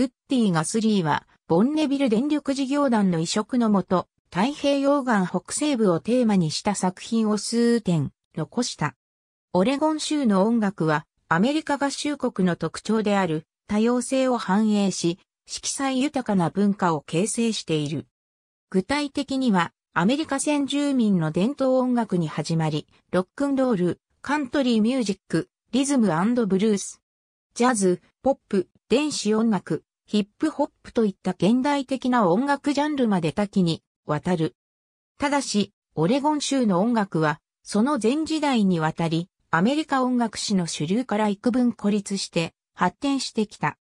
ウッディ・ガスリーは、ボンネビル電力事業団の移植のもと、太平洋岸北西部をテーマにした作品を数点残した。オレゴン州の音楽はアメリカ合衆国の特徴である多様性を反映し、色彩豊かな文化を形成している。具体的にはアメリカ先住民の伝統音楽に始まり、ロックンロール、カントリーミュージック、リズムブルース、ジャズ、ポップ、電子音楽、ヒップホップといった現代的な音楽ジャンルまで多岐に渡る。ただし、オレゴン州の音楽は、その前時代にわたり、アメリカ音楽史の主流から幾分孤立して発展してきた。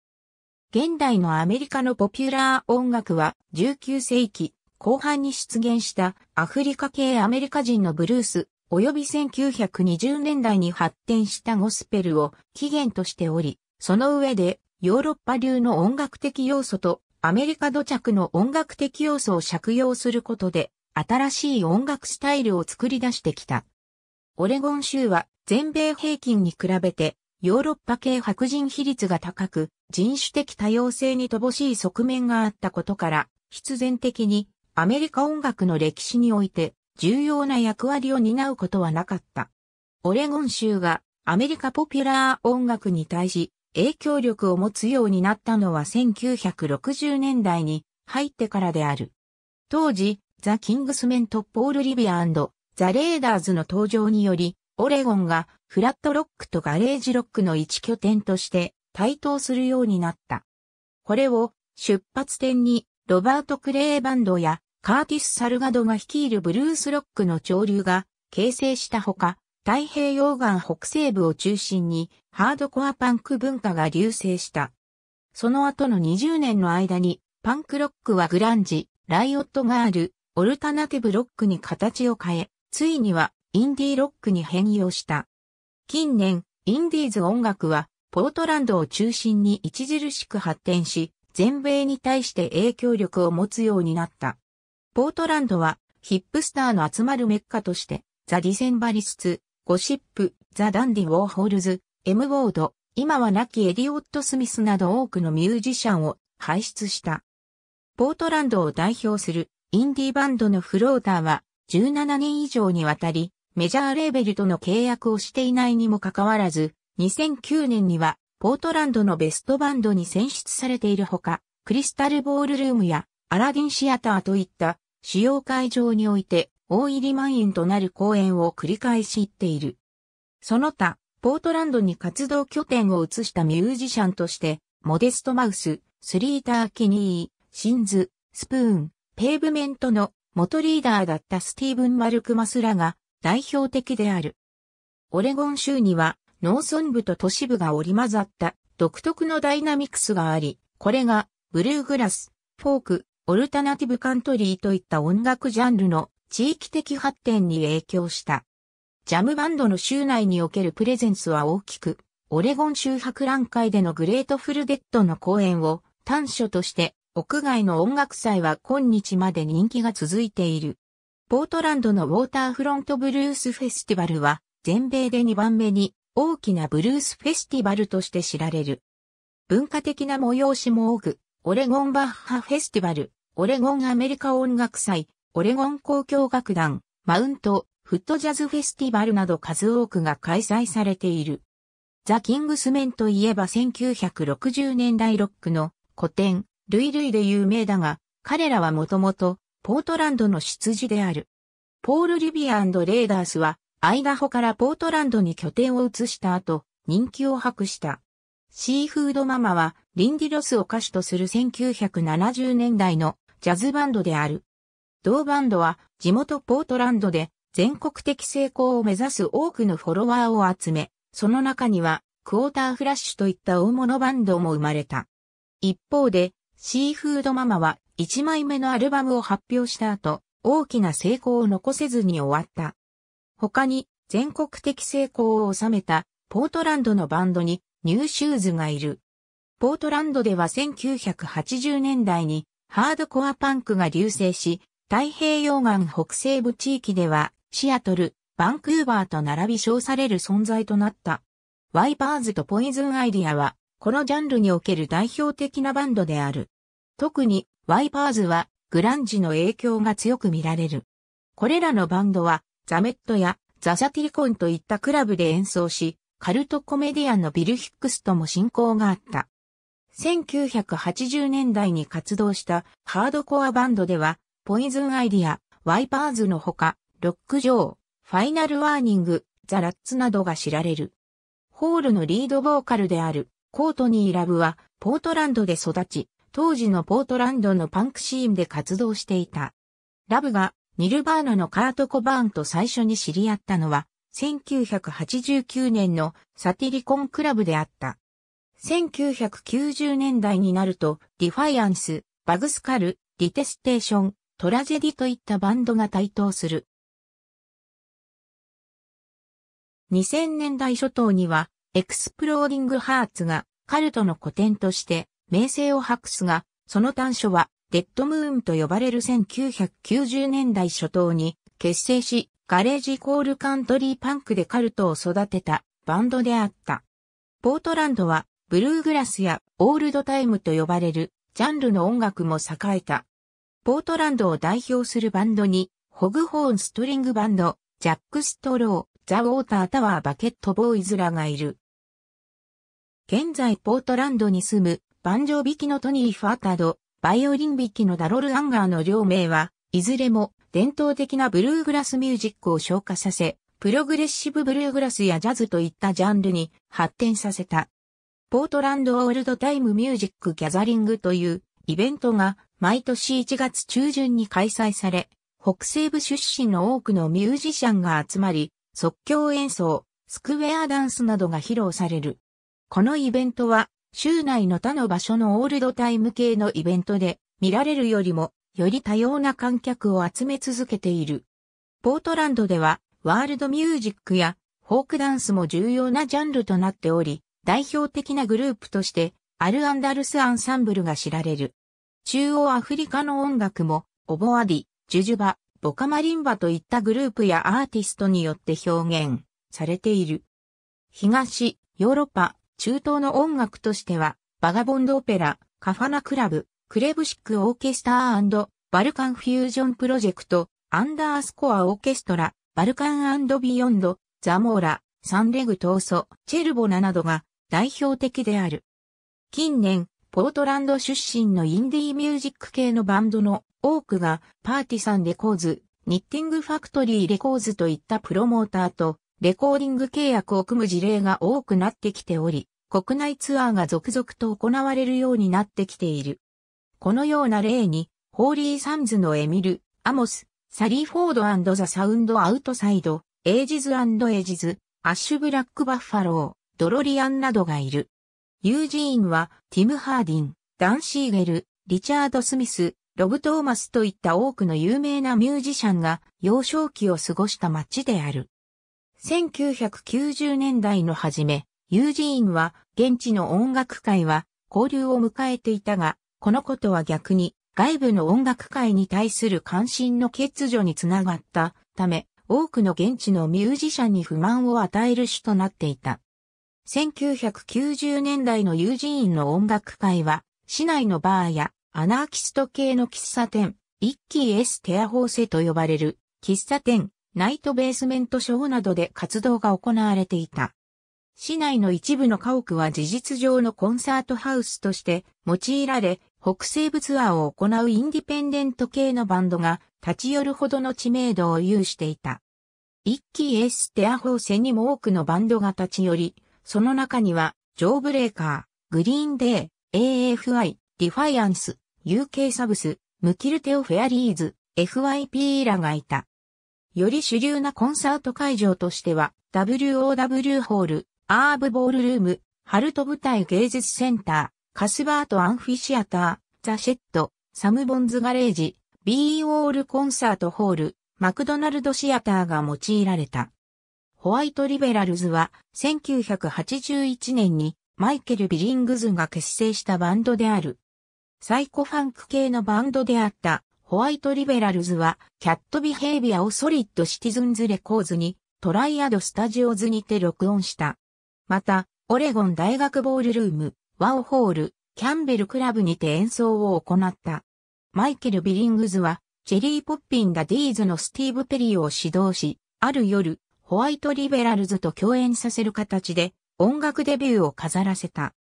現代のアメリカのポピュラー音楽は19世紀後半に出現したアフリカ系アメリカ人のブルース及び1920年代に発展したゴスペルを起源としており、その上でヨーロッパ流の音楽的要素とアメリカ土着の音楽的要素を借用することで、新しい音楽スタイルを作り出してきた。オレゴン州は全米平均に比べてヨーロッパ系白人比率が高く、人種的多様性に乏しい側面があったことから、必然的にアメリカ音楽の歴史において重要な役割を担うことはなかった。オレゴン州がアメリカポピュラー音楽に対し影響力を持つようになったのは1960年代に入ってからである。当時、ザ・キングスメント・ポール・リビアザ・レーダーズの登場により、オレゴンがフラットロックとガレージロックの一拠点として台頭するようになった。これを出発点にロバート・クレーバンドやカーティス・サルガドが率いるブルースロックの潮流が形成したほか、太平洋岸北西部を中心にハードコアパンク文化が流星した。その後の20年の間にパンクロックはグランジ、ライオットガール、オルタナティブロックに形を変え、ついにはインディーロックに変容した。近年、インディーズ音楽はポートランドを中心に著しく発展し、全米に対して影響力を持つようになった。ポートランドはヒップスターの集まるメッカとして、ザ・ディセンバリスツ、ゴシップ、ザ・ダンディ・ウォーホールズ、エム・ウォード、今は亡きエリオット・スミスなど多くのミュージシャンを輩出した。ポートランドを代表するインディーバンドのフローターは17年以上にわたりメジャーレーベルとの契約をしていないにもかかわらず2009年にはポートランドのベストバンドに選出されているほかクリスタルボールルームやアラディンシアターといった主要会場において大入り満員となる公演を繰り返し行っている。その他、ポートランドに活動拠点を移したミュージシャンとして、モデストマウス、スリーター・キニー、シンズ、スプーン、ペーブメントの元リーダーだったスティーブン・マルクマスラが代表的である。オレゴン州には農村部と都市部が織り交ざった独特のダイナミクスがあり、これがブルーグラス、フォーク、オルタナティブカントリーといった音楽ジャンルの地域的発展に影響した。ジャムバンドの州内におけるプレゼンスは大きく、オレゴン州博覧会でのグレートフルデッドの公演を短所として、屋外の音楽祭は今日まで人気が続いている。ポートランドのウォーターフロントブルースフェスティバルは、全米で2番目に大きなブルースフェスティバルとして知られる。文化的な催しも多く、オレゴンバッハフェスティバル、オレゴンアメリカ音楽祭、オレゴン交響楽団、マウント、フットジャズフェスティバルなど数多くが開催されている。ザ・キングスメンといえば1960年代ロックの古典、ルイルイで有名だが、彼らはもともとポートランドの出自である。ポール・リビアレーダースは、アイダホからポートランドに拠点を移した後、人気を博した。シーフードママは、リンディロスを歌手とする1970年代のジャズバンドである。同バンドは地元ポートランドで全国的成功を目指す多くのフォロワーを集め、その中にはクォーターフラッシュといった大物バンドも生まれた。一方で、シーフードママは1枚目のアルバムを発表した後、大きな成功を残せずに終わった。他に全国的成功を収めたポートランドのバンドにニューシューズがいる。ポートランドでは1980年代にハードコアパンクが流星し、太平洋岸北西部地域では、シアトル、バンクーバーと並び称される存在となった。ワイパーズとポイズンアイディアは、このジャンルにおける代表的なバンドである。特に、ワイパーズは、グランジの影響が強く見られる。これらのバンドは、ザメットやザサティリコンといったクラブで演奏し、カルトコメディアンのビル・ヒックスとも親交があった。1980年代に活動したハードコアバンドでは、ポイズンアイディア、ワイパーズのほか、ロックジョー、ファイナルワーニング、ザ・ラッツなどが知られる。ホールのリードボーカルであるコートニー・ラブはポートランドで育ち、当時のポートランドのパンクシーンで活動していた。ラブがニルバーナのカート・コバーンと最初に知り合ったのは、1989年のサティリコンクラブであった。1990年代になると、ディファイアンス、バグスカル、ディテステーション、トラジェディといったバンドが台頭する。2000年代初頭には、エクスプローディングハーツがカルトの古典として名声を博すが、その短所はデッドムーンと呼ばれる1990年代初頭に結成し、ガレージコールカントリーパンクでカルトを育てたバンドであった。ポートランドはブルーグラスやオールドタイムと呼ばれるジャンルの音楽も栄えたポートランドを代表するバンドに、ホグホーンストリングバンド、ジャック・ストロー、ザ・ウォーター・タワー・バケット・ボーイズらがいる。現在ポートランドに住む、バンジョー弾きのトニー・ファータド、バイオリン弾きのダロル・アンガーの両名は、いずれも伝統的なブルーグラスミュージックを昇華させ、プログレッシブブルーグラスやジャズといったジャンルに発展させた。ポートランドオールドタイムミュージックギャザリングというイベントが毎年1月中旬に開催され、北西部出身の多くのミュージシャンが集まり、即興演奏、スクウェアダンスなどが披露される。このイベントは、州内の他の場所のオールドタイム系のイベントで、見られるよりも、より多様な観客を集め続けている。ポートランドでは、ワールドミュージックや、フォークダンスも重要なジャンルとなっており、代表的なグループとして、アルアンダルスアンサンブルが知られる。中央アフリカの音楽も、オボアディ、ジュジュバ、ボカマリンバといったグループやアーティストによって表現されている。東、ヨーロッパ、中東の音楽としては、バガボンドオペラ、カファナクラブ、クレブシックオーケスターバルカンフュージョンプロジェクト、アンダースコアオーケストラ、バルカンビヨンド、ザモーラ、サンレグトーソ、チェルボナなどが代表的である。近年、ポートランド出身のインディーミュージック系のバンドの多くがパーティサンレコーズ、ニッティングファクトリーレコーズといったプロモーターとレコーディング契約を組む事例が多くなってきており、国内ツアーが続々と行われるようになってきている。このような例に、ホーリー・サンズのエミル、アモス、サリー・フォードザ・サウンド・アウトサイド、エイジズ・エイジズ、アッシュ・ブラック・バッファロー、ドロリアンなどがいる。ユージーンは、ティム・ハーディン、ダン・シーゲル、リチャード・スミス、ロブ・トーマスといった多くの有名なミュージシャンが幼少期を過ごした街である。1990年代の初め、ユージーンは、現地の音楽界は、交流を迎えていたが、このことは逆に、外部の音楽界に対する関心の欠如につながったため、多くの現地のミュージシャンに不満を与える種となっていた。1990年代の友人院の音楽会は、市内のバーやアナーキスト系の喫茶店、一ー・エステアホーセと呼ばれる喫茶店、ナイトベースメントショーなどで活動が行われていた。市内の一部の家屋は事実上のコンサートハウスとして用いられ、北西部ツアーを行うインディペンデント系のバンドが立ち寄るほどの知名度を有していた。一気エステアホーセにも多くのバンドが立ち寄り、その中には、ジョーブレーカー、グリーンデー、AFI、ディファイアンス、UK サブス、ムキルテオフェアリーズ、FYP らがいた。より主流なコンサート会場としては、WOW ホール、アーブボールルーム、ハルト舞台芸術センター、カスバートアンフィシアター、ザ・シェット、サムボンズガレージ、B オールコンサートホール、マクドナルドシアターが用いられた。ホワイトリベラルズは1981年にマイケル・ビリングズが結成したバンドである。サイコファンク系のバンドであったホワイトリベラルズはキャットビヘイビアをソリッドシティズンズレコーズにトライアドスタジオズにて録音した。また、オレゴン大学ボールルーム、ワオホール、キャンベルクラブにて演奏を行った。マイケル・ビリングズは、チェリー・ポッピンがディーズのスティーブ・ペリーを指導し、ある夜、ホワイトリベラルズと共演させる形で音楽デビューを飾らせた。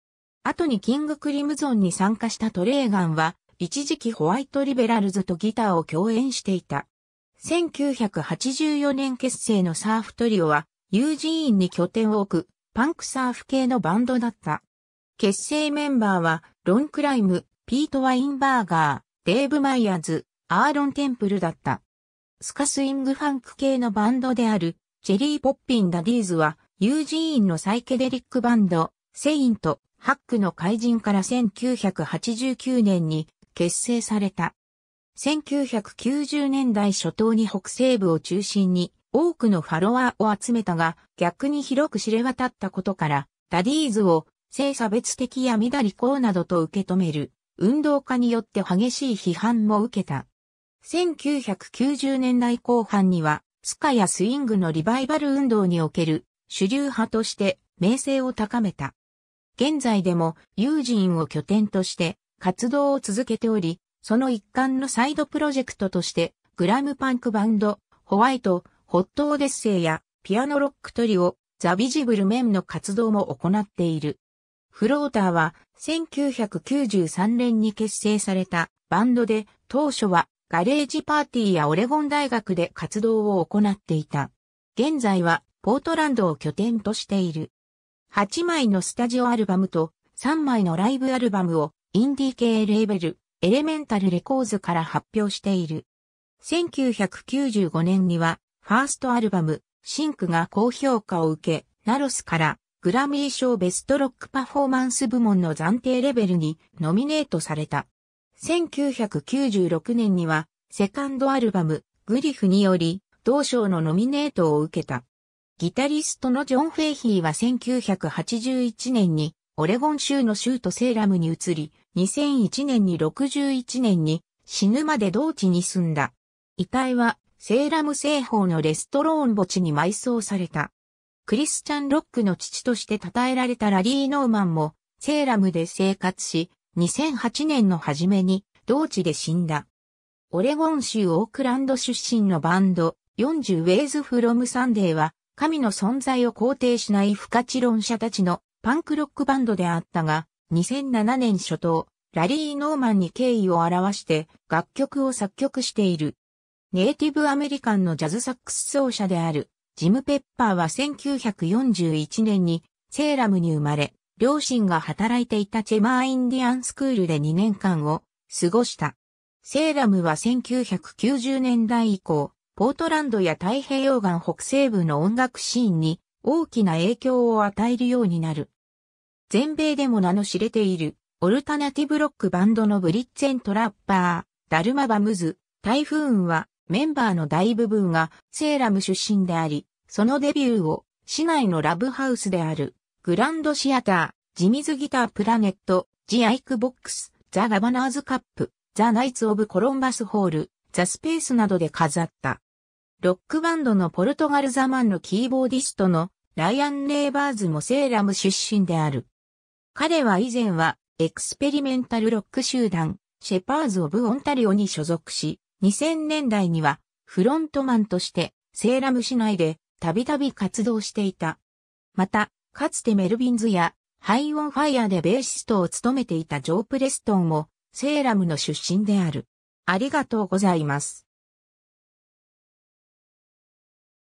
後にキングクリムゾンに参加したトレーガンは、一時期ホワイトリベラルズとギターを共演していた。1984年結成のサーフトリオは、ユージーンに拠点を置く、パンクサーフ系のバンドだった。結成メンバーは、ロン・クライム、ピート・ワインバーガー、デーブ・マイヤーズ、アーロン・テンプルだった。スカスイングファンク系のバンドである、チェリー・ポッピン・ダディーズは、ユージーンのサイケデリックバンド、セイント、ハックの怪人から1989年に結成された。1990年代初頭に北西部を中心に多くのファロワーを集めたが、逆に広く知れ渡ったことから、ダディーズを性差別的や乱りこうなどと受け止める、運動家によって激しい批判も受けた。1990年代後半には、スカやスイングのリバイバル運動における主流派として名声を高めた。現在でも友人を拠点として活動を続けており、その一環のサイドプロジェクトとしてグラムパンクバンド、ホワイト、ホットオデッセイやピアノロックトリオ、ザ・ビジブル・メンの活動も行っている。フローターは1993年に結成されたバンドで当初はガレージパーティーやオレゴン大学で活動を行っていた。現在はポートランドを拠点としている。8枚のスタジオアルバムと3枚のライブアルバムをインディー系レーベル、エレメンタルレコーズから発表している。1995年には、ファーストアルバム、シンクが高評価を受け、ナロスからグラミー賞ベストロックパフォーマンス部門の暫定レベルにノミネートされた。1996年には、セカンドアルバム、グリフにより、同賞のノミネートを受けた。ギタリストのジョン・フェイヒーは1981年に、オレゴン州の州都セーラムに移り、2001年に61年に死ぬまで同地に住んだ。遺体はセーラム西方のレストローン墓地に埋葬された。クリスチャン・ロックの父として称えられたラリー・ノーマンもセーラムで生活し、2008年の初めに同地で死んだ。オレゴン州オークランド出身のバンド、40 Ways from Sunday は、神の存在を肯定しない不可知論者たちのパンクロックバンドであったが、2007年初頭、ラリー・ノーマンに敬意を表して楽曲を作曲している。ネイティブアメリカンのジャズサックス奏者であるジム・ペッパーは1941年にセーラムに生まれ、両親が働いていたチェマーインディアンスクールで2年間を過ごした。セーラムは1990年代以降、ポートランドや太平洋岸北西部の音楽シーンに大きな影響を与えるようになる。全米でも名の知れている、オルタナティブロックバンドのブリッツェントラッパー、ダルマバムズ、タイフーンは、メンバーの大部分がセーラム出身であり、そのデビューを市内のラブハウスであるグランドシアター、ジミズギタープラネット、ジアイクボックス、ザ・ガバナーズカップ、ザ・ナイツ・オブ・コロンバス・ホール、ザ・スペースなどで飾った。ロックバンドのポルトガルザマンのキーボーディストのライアン・ネイバーズもセーラム出身である。彼は以前はエクスペリメンタルロック集団シェパーズ・オブ・オンタリオに所属し、2000年代にはフロントマンとしてセーラム市内でたびたび活動していた。また、かつてメルビンズやハイオンファイアでベーシストを務めていたジョー・プレストンもセーラムの出身である。ありがとうございます。